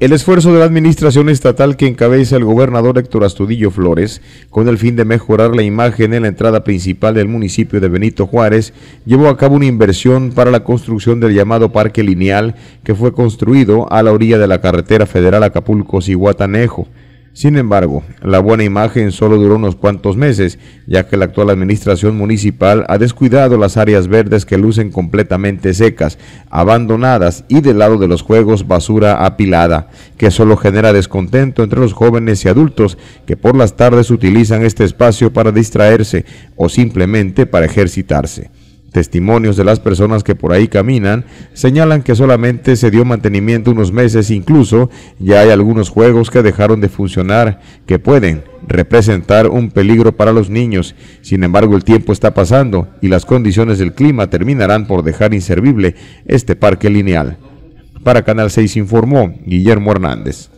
El esfuerzo de la administración estatal que encabeza el gobernador Héctor Astudillo Flores, con el fin de mejorar la imagen en la entrada principal del municipio de Benito Juárez, llevó a cabo una inversión para la construcción del llamado Parque Lineal, que fue construido a la orilla de la carretera federal Acapulco-Cihuatanejo. Sin embargo, la buena imagen solo duró unos cuantos meses, ya que la actual administración municipal ha descuidado las áreas verdes que lucen completamente secas, abandonadas y del lado de los juegos basura apilada, que solo genera descontento entre los jóvenes y adultos que por las tardes utilizan este espacio para distraerse o simplemente para ejercitarse. Testimonios de las personas que por ahí caminan señalan que solamente se dio mantenimiento unos meses, incluso ya hay algunos juegos que dejaron de funcionar que pueden representar un peligro para los niños. Sin embargo, el tiempo está pasando y las condiciones del clima terminarán por dejar inservible este parque lineal. Para Canal 6 informó Guillermo Hernández.